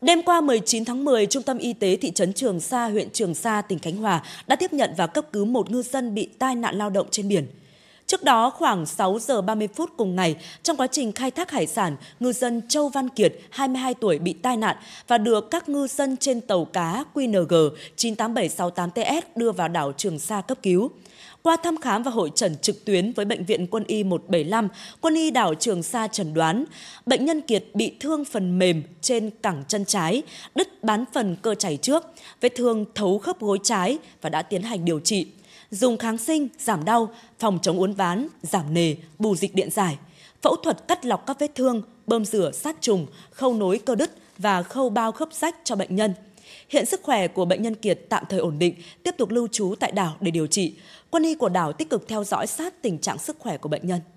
Đêm qua 19 tháng 10, Trung tâm Y tế thị trấn Trường Sa, huyện Trường Sa, tỉnh Khánh Hòa đã tiếp nhận và cấp cứu một ngư dân bị tai nạn lao động trên biển. Trước đó khoảng 6 giờ 30 phút cùng ngày, trong quá trình khai thác hải sản, ngư dân Châu Văn Kiệt, 22 tuổi bị tai nạn và được các ngư dân trên tàu cá QNG 98768TS đưa vào đảo Trường Sa cấp cứu. Qua thăm khám và hội trần trực tuyến với Bệnh viện Quân y 175, Quân y đảo Trường Sa trần đoán, bệnh nhân Kiệt bị thương phần mềm trên cẳng chân trái, đứt bán phần cơ chảy trước, vết thương thấu khớp gối trái và đã tiến hành điều trị dùng kháng sinh giảm đau, phòng chống uốn ván, giảm nề, bù dịch điện giải, phẫu thuật cắt lọc các vết thương, bơm rửa sát trùng, khâu nối cơ đứt và khâu bao khớp rách cho bệnh nhân. Hiện sức khỏe của bệnh nhân Kiệt tạm thời ổn định, tiếp tục lưu trú tại đảo để điều trị. Quân y của đảo tích cực theo dõi sát tình trạng sức khỏe của bệnh nhân.